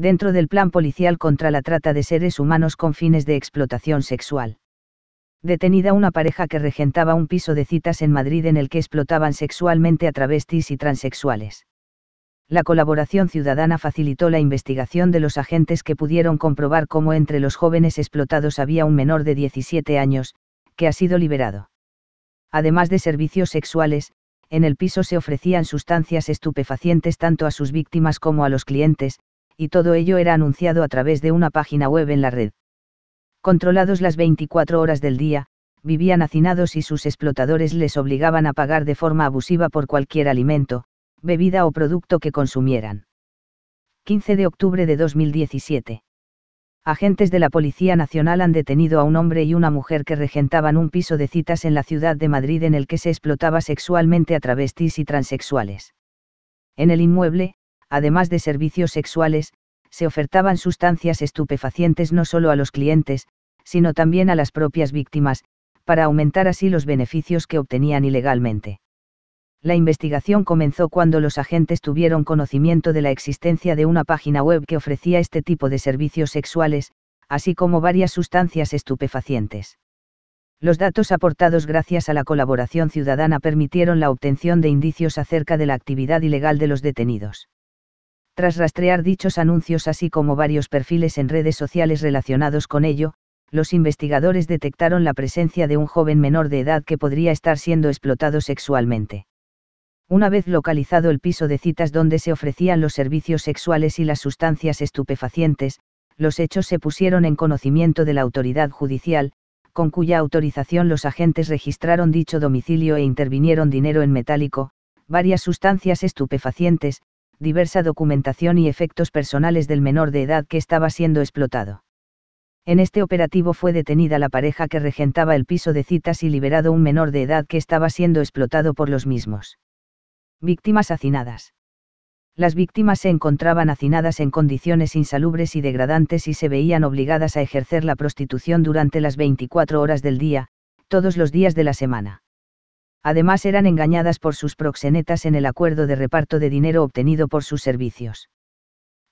dentro del plan policial contra la trata de seres humanos con fines de explotación sexual. Detenida una pareja que regentaba un piso de citas en Madrid en el que explotaban sexualmente a travestis y transexuales. La colaboración ciudadana facilitó la investigación de los agentes que pudieron comprobar cómo entre los jóvenes explotados había un menor de 17 años, que ha sido liberado. Además de servicios sexuales, en el piso se ofrecían sustancias estupefacientes tanto a sus víctimas como a los clientes, y todo ello era anunciado a través de una página web en la red. Controlados las 24 horas del día, vivían hacinados y sus explotadores les obligaban a pagar de forma abusiva por cualquier alimento, bebida o producto que consumieran. 15 de octubre de 2017. Agentes de la Policía Nacional han detenido a un hombre y una mujer que regentaban un piso de citas en la ciudad de Madrid en el que se explotaba sexualmente a travestis y transexuales. En el inmueble, además de servicios sexuales, se ofertaban sustancias estupefacientes no solo a los clientes, sino también a las propias víctimas, para aumentar así los beneficios que obtenían ilegalmente. La investigación comenzó cuando los agentes tuvieron conocimiento de la existencia de una página web que ofrecía este tipo de servicios sexuales, así como varias sustancias estupefacientes. Los datos aportados gracias a la colaboración ciudadana permitieron la obtención de indicios acerca de la actividad ilegal de los detenidos. Tras rastrear dichos anuncios así como varios perfiles en redes sociales relacionados con ello, los investigadores detectaron la presencia de un joven menor de edad que podría estar siendo explotado sexualmente. Una vez localizado el piso de citas donde se ofrecían los servicios sexuales y las sustancias estupefacientes, los hechos se pusieron en conocimiento de la autoridad judicial, con cuya autorización los agentes registraron dicho domicilio e intervinieron dinero en metálico, varias sustancias estupefacientes, diversa documentación y efectos personales del menor de edad que estaba siendo explotado. En este operativo fue detenida la pareja que regentaba el piso de citas y liberado un menor de edad que estaba siendo explotado por los mismos. Víctimas hacinadas. Las víctimas se encontraban hacinadas en condiciones insalubres y degradantes y se veían obligadas a ejercer la prostitución durante las 24 horas del día, todos los días de la semana además eran engañadas por sus proxenetas en el acuerdo de reparto de dinero obtenido por sus servicios.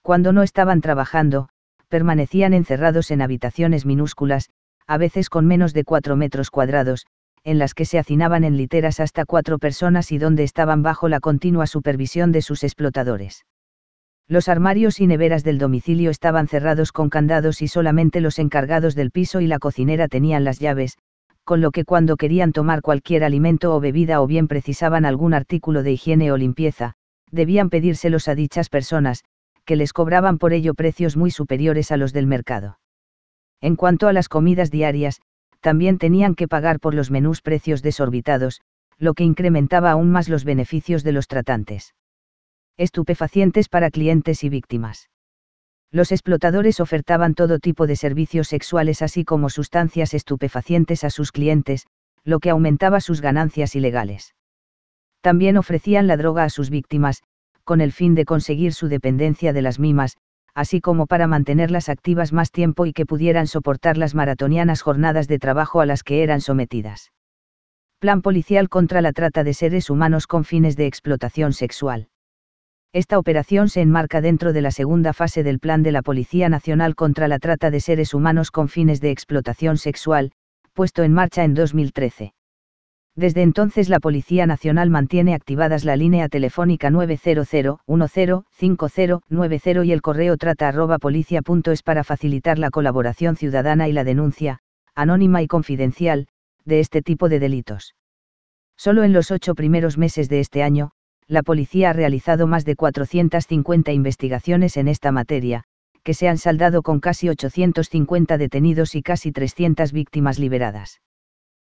Cuando no estaban trabajando, permanecían encerrados en habitaciones minúsculas, a veces con menos de cuatro metros cuadrados, en las que se hacinaban en literas hasta cuatro personas y donde estaban bajo la continua supervisión de sus explotadores. Los armarios y neveras del domicilio estaban cerrados con candados y solamente los encargados del piso y la cocinera tenían las llaves, con lo que cuando querían tomar cualquier alimento o bebida o bien precisaban algún artículo de higiene o limpieza, debían pedírselos a dichas personas, que les cobraban por ello precios muy superiores a los del mercado. En cuanto a las comidas diarias, también tenían que pagar por los menús precios desorbitados, lo que incrementaba aún más los beneficios de los tratantes. Estupefacientes para clientes y víctimas. Los explotadores ofertaban todo tipo de servicios sexuales así como sustancias estupefacientes a sus clientes, lo que aumentaba sus ganancias ilegales. También ofrecían la droga a sus víctimas, con el fin de conseguir su dependencia de las mimas, así como para mantenerlas activas más tiempo y que pudieran soportar las maratonianas jornadas de trabajo a las que eran sometidas. Plan policial contra la trata de seres humanos con fines de explotación sexual. Esta operación se enmarca dentro de la segunda fase del plan de la Policía Nacional contra la trata de seres humanos con fines de explotación sexual, puesto en marcha en 2013. Desde entonces la Policía Nacional mantiene activadas la línea telefónica 900 y el correo trata.policia.es para facilitar la colaboración ciudadana y la denuncia, anónima y confidencial, de este tipo de delitos. Solo en los ocho primeros meses de este año, la policía ha realizado más de 450 investigaciones en esta materia, que se han saldado con casi 850 detenidos y casi 300 víctimas liberadas.